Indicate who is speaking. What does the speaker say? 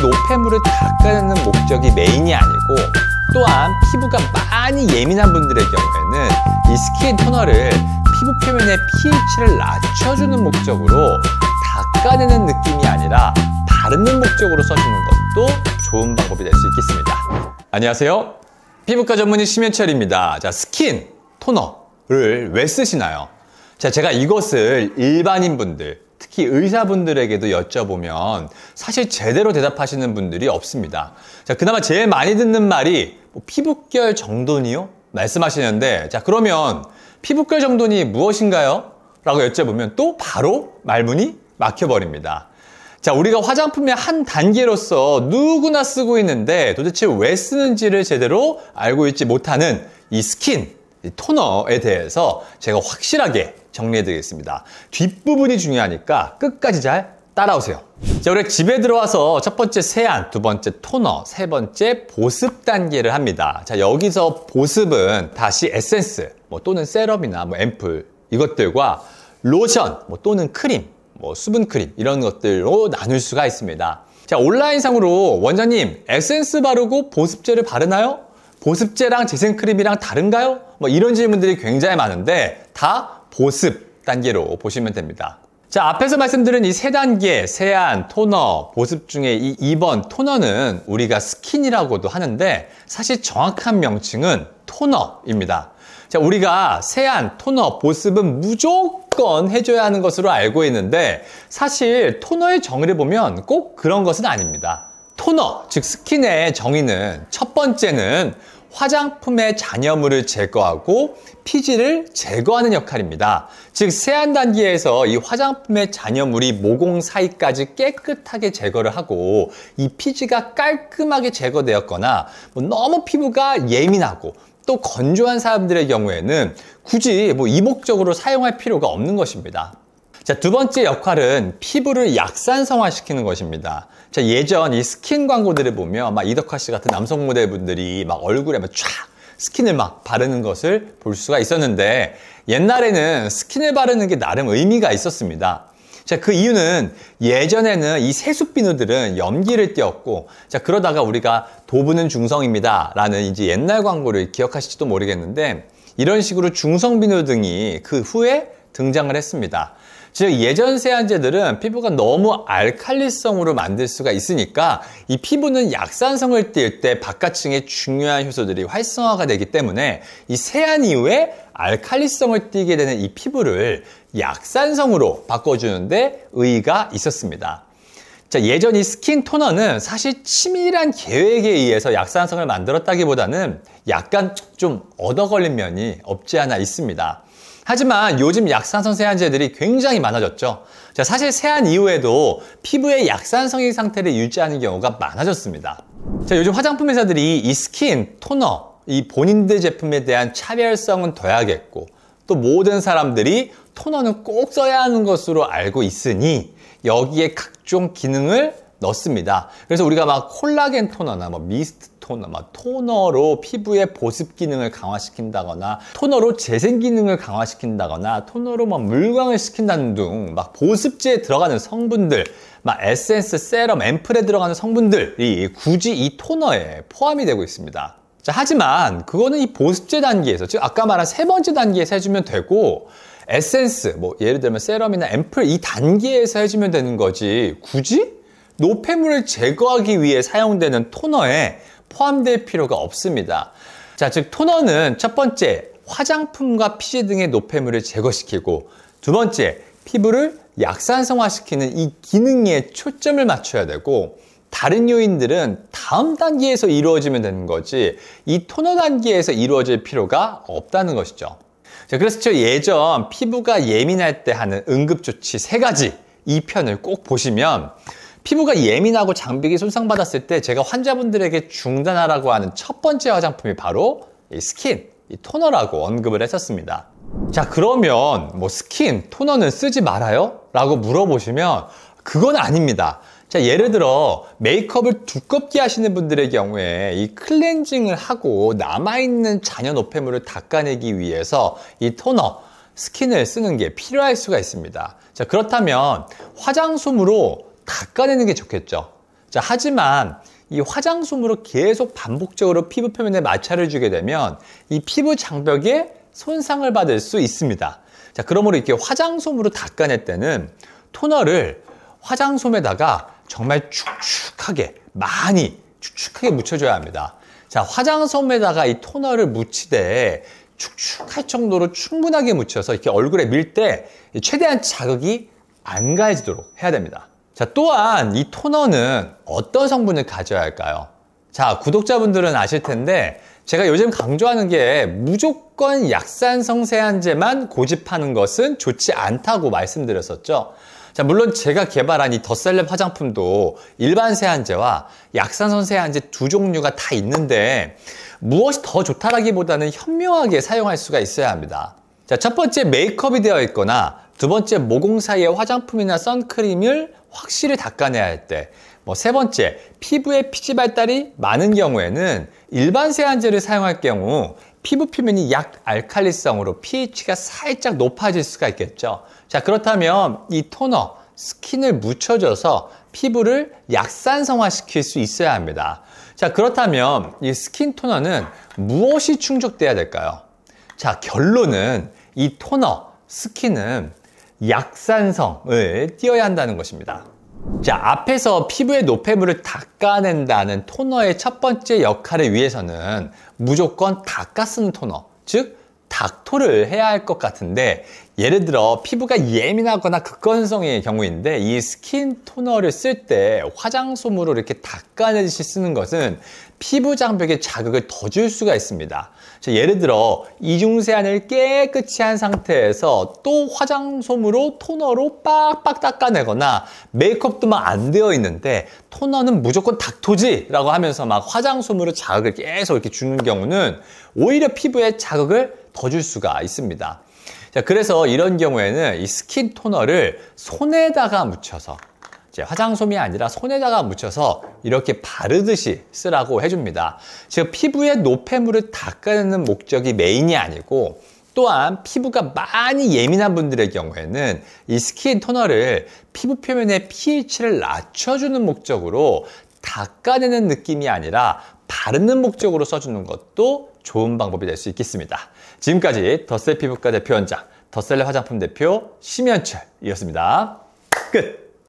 Speaker 1: 노폐물을 닦아내는 목적이 메인이 아니고 또한 피부가 많이 예민한 분들의 경우에는 이 스킨 토너를 피부 표면의 pH를 낮춰주는 목적으로 닦아내는 느낌이 아니라 바르는 목적으로 써주는 것도 좋은 방법이 될 수 있겠습니다. 안녕하세요. 피부과 전문의 심현철입니다. 자, 스킨, 토너를 왜 쓰시나요? 자, 제가 이것을 일반인분들, 특히 의사분들에게도 여쭤보면 사실 제대로 대답하시는 분들이 없습니다. 자, 그나마 제일 많이 듣는 말이 뭐 피부결 정돈이요? 말씀하시는데 자, 그러면 피부결 정돈이 무엇인가요? 라고 여쭤보면 또 바로 말문이 막혀버립니다. 자, 우리가 화장품의 한 단계로서 누구나 쓰고 있는데 도대체 왜 쓰는지를 제대로 알고 있지 못하는 이 스킨, 이 토너에 대해서 제가 확실하게 정리해드리겠습니다. 뒷부분이 중요하니까 끝까지 잘 따라오세요. 자, 우리 집에 들어와서 첫 번째 세안, 두 번째 토너, 세 번째 보습 단계를 합니다. 자, 여기서 보습은 다시 에센스, 뭐 또는 세럼이나 뭐 앰플 이것들과 로션, 뭐 또는 크림, 뭐 수분 크림 이런 것들로 나눌 수가 있습니다. 자, 온라인상으로 원장님 에센스 바르고 보습제를 바르나요? 보습제랑 재생크림이랑 다른가요? 뭐 이런 질문들이 굉장히 많은데 다 보습 단계로 보시면 됩니다. 자, 앞에서 말씀드린 이 세 단계, 세안, 토너, 보습 중에 이 2번 토너는 우리가 스킨이라고도 하는데 사실 정확한 명칭은 토너입니다. 자, 우리가 세안, 토너, 보습은 무조건 해줘야 하는 것으로 알고 있는데 사실 토너의 정의를 보면 꼭 그런 것은 아닙니다. 토너, 즉 스킨의 정의는 첫 번째는 화장품의 잔여물을 제거하고 피지를 제거하는 역할입니다. 즉 세안 단계에서 이 화장품의 잔여물이 모공 사이까지 깨끗하게 제거를 하고 이 피지가 깔끔하게 제거되었거나 뭐 너무 피부가 예민하고 또 건조한 사람들의 경우에는 굳이 뭐 이목적으로 사용할 필요가 없는 것입니다. 자, 두 번째 역할은 피부를 약산성화시키는 것입니다. 자, 예전 이 스킨 광고들을 보면 막 이덕화 씨 같은 남성 모델분들이 막 얼굴에 막 촥 스킨을 막 바르는 것을 볼 수가 있었는데 옛날에는 스킨을 바르는 게 나름 의미가 있었습니다. 자, 그 이유는 예전에는 이 세숫비누들은 염기를 띄었고, 자, 그러다가 우리가 도부는 중성입니다. 라는 이제 옛날 광고를 기억하실지도 모르겠는데, 이런 식으로 중성비누 등이 그 후에 등장을 했습니다. 즉 예전 세안제들은 피부가 너무 알칼리성으로 만들 수가 있으니까 이 피부는 약산성을 띨때 바깥층에 중요한 효소들이 활성화가 되기 때문에 이 세안 이후에 알칼리성을 띠게 되는 이 피부를 약산성으로 바꿔주는데 의의가 있었습니다. 자, 예전 이 스킨 토너는 사실 치밀한 계획에 의해서 약산성을 만들었다기보다는 약간 좀 얻어 걸린 면이 없지 않아 있습니다. 하지만 요즘 약산성 세안제들이 굉장히 많아졌죠. 자, 사실 세안 이후에도 피부의 약산성인 상태를 유지하는 경우가 많아졌습니다. 자, 요즘 화장품 회사들이 이 스킨, 토너, 이 본인들 제품에 대한 차별성은 둬야겠고 또 모든 사람들이 토너는 꼭 써야 하는 것으로 알고 있으니 여기에 각종 기능을 넣습니다. 그래서 우리가 막 콜라겐 토너나 뭐 미스트 토너, 뭐 토너로 피부의 보습 기능을 강화시킨다거나 토너로 재생 기능을 강화시킨다거나 토너로 막 물광을 시킨다는 등 막 보습제에 들어가는 성분들 막 에센스, 세럼, 앰플에 들어가는 성분들이 굳이 이 토너에 포함이 되고 있습니다. 자, 하지만 그거는 이 보습제 단계에서 즉 아까 말한 세 번째 단계에서 해주면 되고 에센스, 뭐 예를 들면 세럼이나 앰플 이 단계에서 해주면 되는 거지 굳이 노폐물을 제거하기 위해 사용되는 토너에 포함될 필요가 없습니다. 자, 즉 토너는 첫 번째, 화장품과 피지 등의 노폐물을 제거시키고 두 번째, 피부를 약산성화시키는 이 기능에 초점을 맞춰야 되고 다른 요인들은 다음 단계에서 이루어지면 되는 거지 이 토너 단계에서 이루어질 필요가 없다는 것이죠. 자, 그래서 저 예전 피부가 예민할 때 하는 응급조치 세가지이 편을 꼭 보시면 피부가 예민하고 장벽이 손상받았을 때 제가 환자분들에게 중단하라고 하는 첫 번째 화장품이 바로 이 스킨, 이 토너라고 언급을 했었습니다. 자, 그러면 뭐 스킨, 토너는 쓰지 말아요? 라고 물어보시면 그건 아닙니다. 자, 예를 들어 메이크업을 두껍게 하시는 분들의 경우에 이 클렌징을 하고 남아있는 잔여 노폐물을 닦아내기 위해서 이 토너, 스킨을 쓰는 게 필요할 수가 있습니다. 자, 그렇다면 화장솜으로 닦아내는 게 좋겠죠. 자, 하지만 이 화장솜으로 계속 반복적으로 피부 표면에 마찰을 주게 되면 이 피부 장벽에 손상을 받을 수 있습니다. 자, 그러므로 이렇게 화장솜으로 닦아낼 때는 토너를 화장솜에다가 정말 축축하게 많이 축축하게 묻혀줘야 합니다. 자, 화장솜에다가 이 토너를 묻히되 축축할 정도로 충분하게 묻혀서 이렇게 얼굴에 밀 때 최대한 자극이 안 가해지도록 해야 됩니다. 자, 또한 이 토너는 어떤 성분을 가져야 할까요? 자, 구독자분들은 아실 텐데 제가 요즘 강조하는 게 무조건 약산성 세안제만 고집하는 것은 좋지 않다고 말씀드렸었죠. 자, 물론 제가 개발한 이더셀렙 화장품도 일반 세안제와 약산성 세안제 두 종류가 다 있는데 무엇이 더 좋다라기보다는 현명하게 사용할 수가 있어야 합니다. 자, 첫 번째 메이크업이 되어 있거나 두 번째 모공 사이에 화장품이나 선크림을 확실히 닦아내야 할 때, 뭐 세 번째, 피부의 피지 발달이 많은 경우에는 일반 세안제를 사용할 경우 피부 표면이 약 알칼리성으로 pH가 살짝 높아질 수가 있겠죠. 자, 그렇다면 이 토너, 스킨을 묻혀줘서 피부를 약산성화시킬 수 있어야 합니다. 자, 그렇다면 이 스킨 토너는 무엇이 충족돼야 될까요? 자, 결론은 이 토너, 스킨은 약산성을 띄어야 한다는 것입니다. 자, 앞에서 피부의 노폐물을 닦아낸다는 토너의 첫 번째 역할을 위해서는 무조건 닦아쓰는 토너, 즉 닥토를 해야 할 것 같은데 예를 들어 피부가 예민하거나 극건성의 경우인데 이 스킨 토너를 쓸 때 화장솜으로 이렇게 닦아내듯이 쓰는 것은 피부 장벽에 자극을 더 줄 수가 있습니다. 예를 들어 이중세안을 깨끗이 한 상태에서 또 화장솜으로 토너로 빡빡 닦아내거나 메이크업도 막 안 되어 있는데 토너는 무조건 닥토지 라고 하면서 막 화장솜으로 자극을 계속 이렇게 주는 경우는 오히려 피부에 자극을 더 줄 수가 있습니다. 자, 그래서 이런 경우에는 이 스킨 토너를 손에다가 묻혀서 화장솜이 아니라 손에다가 묻혀서 이렇게 바르듯이 쓰라고 해줍니다. 즉피부에 노폐물을 닦아내는 목적이 메인이 아니고 또한 피부가 많이 예민한 분들의 경우에는 이 스킨 토너를 피부 표면의 pH를 낮춰주는 목적으로 닦아내는 느낌이 아니라 바르는 목적으로 써주는 것도 좋은 방법이 될 수 있겠습니다. 지금까지 덧셀 피부과 대표원장, 덧셀 화장품 대표 심현철이었습니다. 끝!